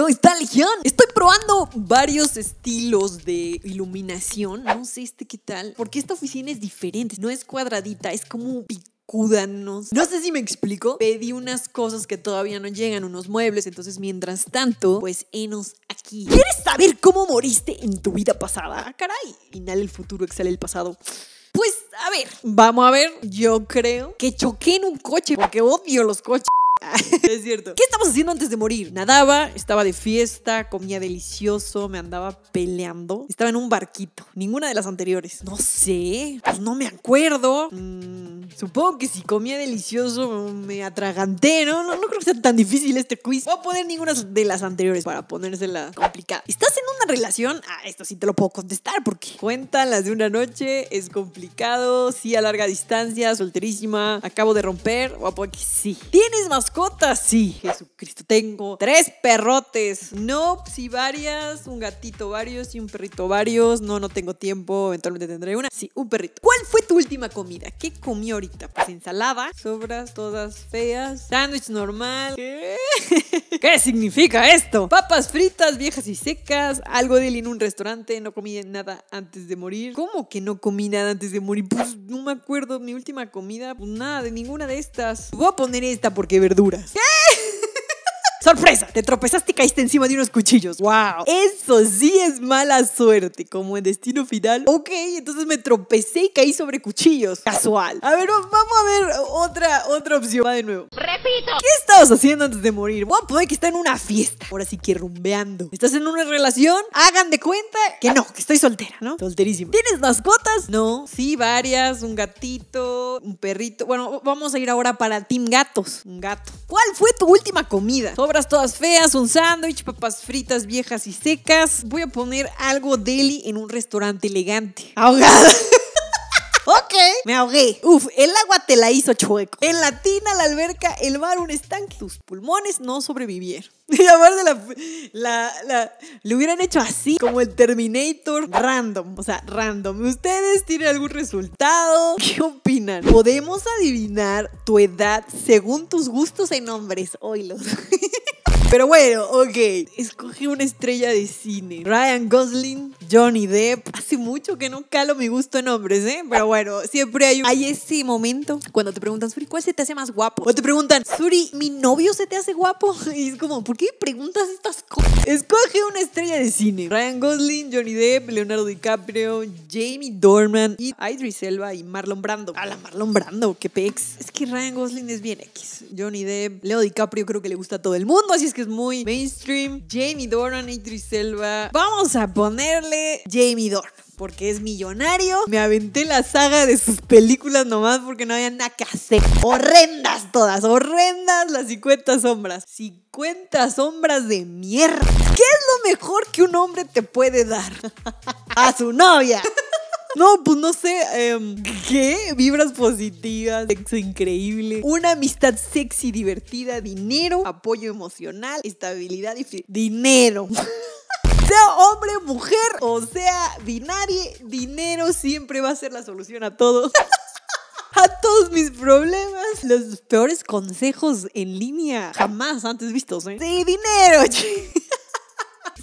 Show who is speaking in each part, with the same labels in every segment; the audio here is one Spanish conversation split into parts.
Speaker 1: ¿Cómo está, Legión? Estoy probando varios estilos de iluminación. No sé este qué tal. Porque esta oficina es diferente. No es cuadradita, es como picúdanos. No sé si me explico. Pedí unas cosas que todavía no llegan, unos muebles. Entonces, mientras tanto, pues enos aquí. ¿Quieres saber cómo moriste en tu vida pasada? Ah, caray. Inhale el futuro, exhala el pasado. Pues, a ver, vamos a ver. Yo creo que choqué en un coche porque odio los coches. es cierto. ¿Qué estamos haciendo antes de morir? Nadaba, estaba de fiesta, comía delicioso, me andaba peleando. Estaba en un barquito. Ninguna de las anteriores. No sé, pues no me acuerdo. Mm, supongo que si comía delicioso mm, me atraganté, ¿no? ¿no? creo que sea tan difícil este quiz. Voy a poner ninguna de las anteriores para ponérsela complicada. ¿Estás en una relación? Ah, esto sí te lo puedo contestar porque cuentan las de una noche, es complicado, sí a larga distancia, solterísima, acabo de romper, o a que sí. ¿Tienes más mascotas, sí, Jesucristo. Tengo tres perrotes, no, pues sí, varias, un gatito varios y un perrito varios. No, no tengo tiempo, eventualmente tendré una. Sí, un perrito. ¿Cuál fue tu última comida? ¿Qué comí ahorita? Pues ensalada, sobras todas feas, sándwich normal. ¿Qué? ¿Qué significa esto? Papas fritas, viejas y secas, algo de él en un restaurante, no comí nada antes de morir. ¿Cómo que no comí nada antes de morir? Pues no me acuerdo, mi última comida, pues nada, de ninguna de estas. Voy a poner esta porque verdad maduras. Sorpresa, te tropezaste y caíste encima de unos cuchillos. ¡Wow! Eso sí es mala suerte, como en destino final. Ok, entonces me tropecé y caí sobre cuchillos. Casual. A ver, vamos a ver otra, otra opción. de nuevo. Repito. ¿Qué estabas haciendo antes de morir? Wow, puede que está en una fiesta. Ahora sí que rumbeando. ¿Estás en una relación? Hagan de cuenta que no, que estoy soltera, ¿no? Solterísima. ¿Tienes mascotas? No. Sí, varias. Un gatito, un perrito. Bueno, vamos a ir ahora para Team Gatos. Un gato. ¿Cuál fue tu última comida? todas feas, un sándwich, papas fritas viejas y secas. Voy a poner algo deli en un restaurante elegante. Ahogada. Ok. Me ahogué. Uf, el agua te la hizo chueco. En la tina, la alberca, el mar, un estanque. Tus pulmones no sobrevivieron. Y aparte la, la, le hubieran hecho así, como el Terminator random. O sea, random. ¿Ustedes tienen algún resultado? ¿Qué opinan? ¿Podemos adivinar tu edad según tus gustos en hombres? los. Pero bueno, ok. Escogí una estrella de cine. Ryan Gosling, Johnny Depp. Hace mucho que no calo mi gusto en hombres, ¿eh? Pero bueno, siempre hay, hay ese momento cuando te preguntan, Suri, ¿cuál se te hace más guapo? O te preguntan, Suri, ¿mi novio se te hace guapo? Y es como, ¿por qué preguntas estas cosas? Escoge una estrella de cine. Ryan Gosling, Johnny Depp, Leonardo DiCaprio, Jamie Dorman, y Idris Elba y Marlon Brando. A Marlon Brando, qué pex. Es que Ryan Gosling es bien X. Johnny Depp, Leo DiCaprio creo que le gusta a todo el mundo, así es que es muy mainstream. Jamie Dorman, Idris Elba. Vamos a ponerle Jamie Dorn porque es millonario. Me aventé la saga de sus películas nomás porque no había nada que hacer. Horrendas todas, horrendas las 50 sombras. 50 sombras de mierda. ¿Qué es lo mejor que un hombre te puede dar? A su novia. No, pues no sé. Em, ¿Qué? Vibras positivas, sexo increíble, una amistad sexy, divertida, dinero, apoyo emocional, estabilidad y dinero. sea hombre, mujer o sea binario, dinero siempre va a ser la solución a todos a todos mis problemas. Los peores consejos en línea jamás antes vistos, De ¿eh? dinero,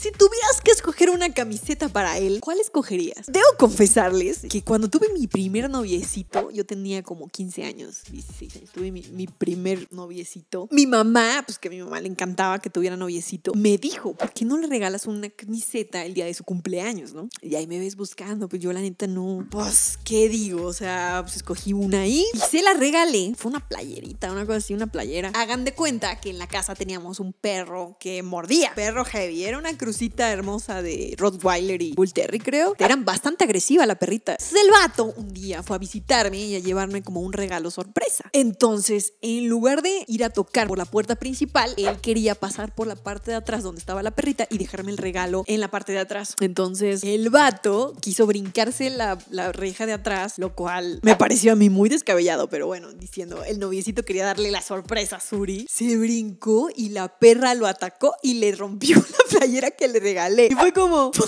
Speaker 1: Si tuvieras que una camiseta para él, ¿cuál escogerías? Debo confesarles que cuando tuve mi primer noviecito, yo tenía como 15 años, 16 años, tuve mi, primer noviecito. Mi mamá, pues que a mi mamá le encantaba que tuviera noviecito, me dijo, ¿por qué no le regalas una camiseta el día de su cumpleaños, no? Y ahí me ves buscando, pues yo la neta no, pues, ¿qué digo? O sea, pues escogí una ahí y se la regalé. Fue una playerita, una cosa así, una playera. Hagan de cuenta que en la casa teníamos un perro que mordía. Perro heavy, era una crucita hermosa de Rottweiler y Bull Terry, creo. Eran bastante agresiva la perrita. Entonces el vato un día fue a visitarme y a llevarme como un regalo sorpresa. Entonces, en lugar de ir a tocar por la puerta principal, él quería pasar por la parte de atrás donde estaba la perrita y dejarme el regalo en la parte de atrás. Entonces, el vato quiso brincarse la, la reja de atrás, lo cual me pareció a mí muy descabellado, pero bueno, diciendo, el noviecito quería darle la sorpresa a Suri. Se brincó y la perra lo atacó y le rompió la playera que le regalé. Y fue como...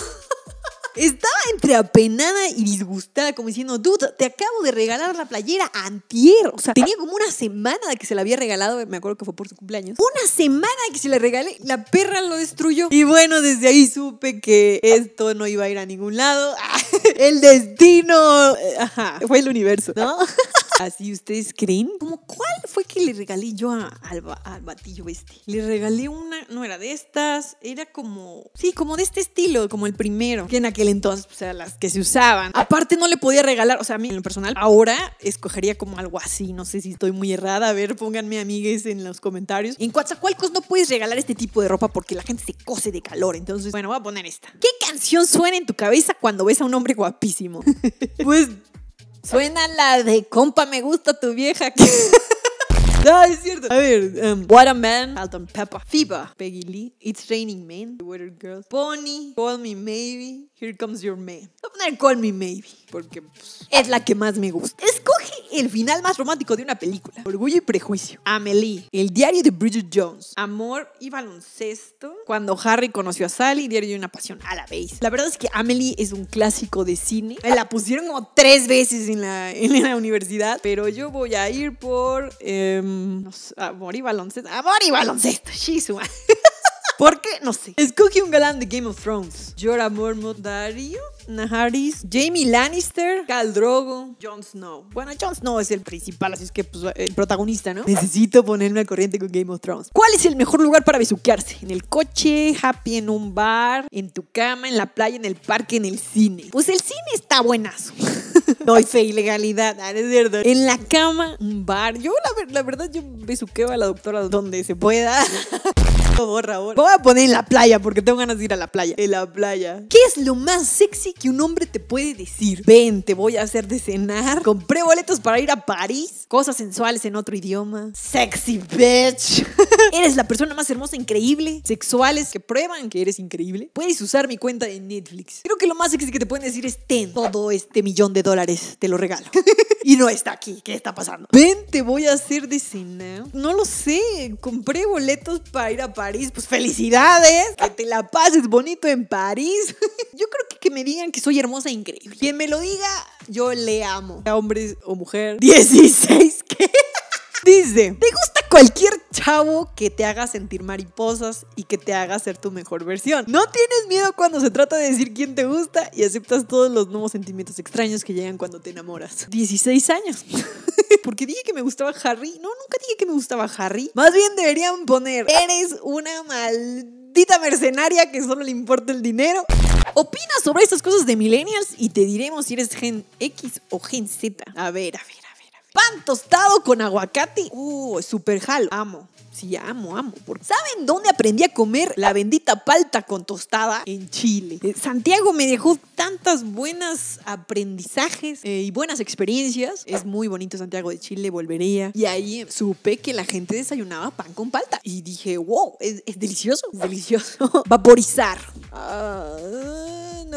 Speaker 1: Estaba entre apenada y disgustada, como diciendo, dude, te acabo de regalar la playera antier. O sea, tenía como una semana de que se la había regalado, me acuerdo que fue por su cumpleaños. Una semana de que se la regalé, la perra lo destruyó. Y bueno, desde ahí supe que esto no iba a ir a ningún lado. El destino, eh, ajá, fue el universo, ¿no? Así ustedes creen. ¿Cómo cuál fue que le regalé yo al, batillo este? Le regalé una, no era de estas, era como, sí, como de este estilo, como el primero, que en aquel entonces o pues, sea, las que se usaban. Aparte no le podía regalar, o sea, a mí en lo personal, ahora escogería como algo así, no sé si estoy muy errada, a ver, pónganme amigues en los comentarios. En Coatzacoalcos no puedes regalar este tipo de ropa porque la gente se cose de calor, entonces, bueno, voy a poner esta. ¿Qué canción suena en tu cabeza cuando ves a un hombre guapísimo? pues Suena la de compa, me gusta tu vieja. No, es cierto. A ver, em, What a Man, Alton Peppa, Fiba, Peggy Lee, It's Raining man, The Water Girls, Pony, Call Me Maybe, Here Comes Your Man. Voy Call Me Maybe, porque pues, es la que más me gusta el final más romántico de una película. Orgullo y prejuicio. Amelie. El diario de Bridget Jones. Amor y baloncesto. Cuando Harry conoció a Sally. Diario de una pasión. A la vez. La verdad es que Amelie es un clásico de cine. Me la pusieron como tres veces en la, universidad. Pero yo voy a ir por... Em, amor y baloncesto. Amor y baloncesto. ¿Por qué? No sé. Escoge un galán de Game of Thrones. Jorah Mormont Dario. Naharis, Jamie Lannister, Khal Drogo, Jon Snow. Bueno, Jon Snow es el principal, así es que pues, el protagonista, ¿no? Necesito ponerme al corriente con Game of Thrones. ¿Cuál es el mejor lugar para besuquearse? ¿En el coche? ¿Happy en un bar? ¿En tu cama? ¿En la playa? ¿En el parque? ¿En el cine? Pues el cine está buenazo. No fe ilegalidad, ah, es verdad. En la cama, un bar. Yo, la, la verdad, yo besuqueo a la doctora donde se pueda. Borra, Voy a poner en la playa porque tengo ganas de ir a la playa. En la playa. ¿Qué es lo más sexy que un hombre te puede decir? Ven, te voy a hacer de cenar. Compré boletos para ir a París. Cosas sensuales en otro idioma. Sexy bitch. eres la persona más hermosa, increíble. Sexuales que prueban que eres increíble. Puedes usar mi cuenta de Netflix. Creo que lo más sexy que te pueden decir es ten todo este millón de dólares. Te lo regalo. y no está aquí. ¿Qué está pasando? Ven, te voy a hacer de cine. No lo sé. Compré boletos para ir a París. Pues felicidades. Que te la pases bonito en París. Yo creo que que me digan que soy hermosa e increíble. Quien me lo diga, yo le amo. A hombres o mujer. 16, ¿qué? Dice, ¿te gusta cualquier chavo que te haga sentir mariposas y que te haga ser tu mejor versión? No tienes miedo cuando se trata de decir quién te gusta y aceptas todos los nuevos sentimientos extraños que llegan cuando te enamoras. 16 años. Porque dije que me gustaba Harry. No, nunca dije que me gustaba Harry. Más bien deberían poner, eres una maldita mercenaria que solo le importa el dinero. Opina sobre estas cosas de millennials y te diremos si eres gen X o gen Z. A ver, a ver. Pan tostado con aguacate. Uh, super jalo. Amo. Sí, amo, amo. ¿Saben dónde aprendí a comer la bendita palta con tostada? En Chile. Eh, Santiago me dejó tantas buenas aprendizajes eh, y buenas experiencias. Es muy bonito Santiago de Chile, volvería. Y ahí supe que la gente desayunaba pan con palta. Y dije, wow, es, delicioso, delicioso. Vaporizar. Ah,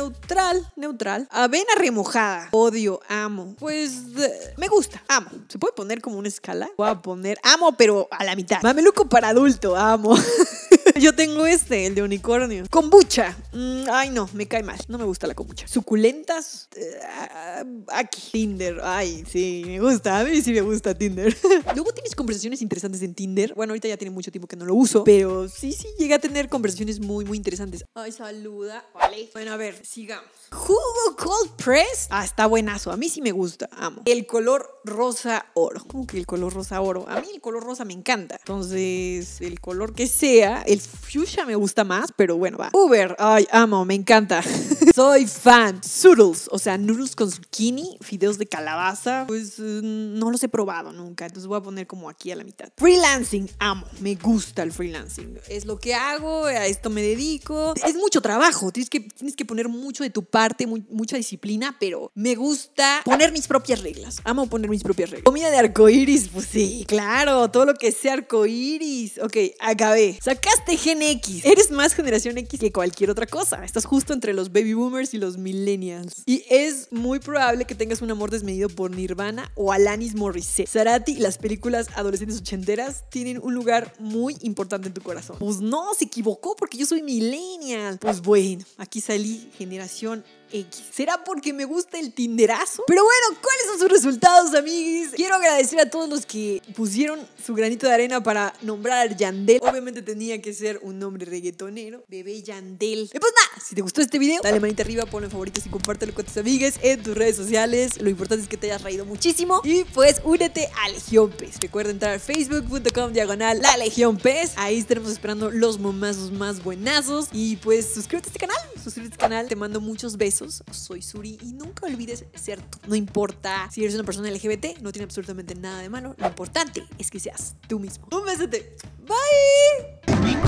Speaker 1: neutral, neutral. Avena remojada. Odio, amo. Pues eh, me gusta, amo. ¿Se puede poner como una escala? Voy a poner amo, pero a la mitad. Mameluco para adulto, amo. Yo tengo este, el de unicornio. Kombucha. Mm, ay, no, me cae mal. No me gusta la kombucha. Suculentas. Eh, aquí. Tinder. Ay, sí, me gusta. A mí sí me gusta Tinder. Luego tienes conversaciones interesantes en Tinder. Bueno, ahorita ya tiene mucho tiempo que no lo uso, pero sí, sí, llegué a tener conversaciones muy, muy interesantes. Ay, saluda. Vale. Bueno, a ver, sigamos. Jugo Cold Press. Ah, está buenazo. A mí sí me gusta. Amo. El color rosa oro. ¿Cómo que el color rosa oro? A mí el color rosa me encanta. Entonces, el color que sea, el fuchsia me gusta más, pero bueno, va. Uber, ay, amo, me encanta. Soy fan. Zoodles, o sea, noodles con zucchini, fideos de calabaza. Pues eh, no los he probado nunca, entonces voy a poner como aquí a la mitad. Freelancing, amo, me gusta el freelancing. Es lo que hago, a esto me dedico. Es mucho trabajo, tienes que, tienes que poner mucho de tu parte, mucha disciplina, pero me gusta poner mis propias reglas. Amo poner mis propias reglas. Comida de arcoiris, pues sí, claro, todo lo que sea arcoiris. Ok, acabé. Sacaste Gen X. Eres más generación X que cualquier otra cosa. Estás justo entre los baby boomers y los millennials. Y es muy probable que tengas un amor desmedido por Nirvana o Alanis Morissette. Sarati y las películas adolescentes ochenteras tienen un lugar muy importante en tu corazón. Pues no, se equivocó porque yo soy millennial. Pues bueno, aquí salí generación X. ¿Será porque me gusta el Tinderazo? Pero bueno, ¿cuáles son sus resultados, amigos? Quiero agradecer a todos los que pusieron su granito de arena para nombrar a Yandel. Obviamente tenía que ser un nombre reggaetonero. Bebé Yandel. Y pues nada, si te gustó este video, dale manita arriba, ponle favoritos y compártelo con tus amigues en tus redes sociales. Lo importante es que te hayas reído muchísimo. Y pues únete a Legión Pez. Recuerda entrar a facebook.com diagonal la Legión Pez. Ahí estaremos esperando los momazos más buenazos. Y pues suscríbete a este canal. Suscríbete a este canal. Te mando muchos besos. Soy Suri y nunca olvides ser tú. No importa si eres una persona LGBT, no tiene absolutamente nada de malo. Lo importante es que seas tú mismo. Un besote. Bye.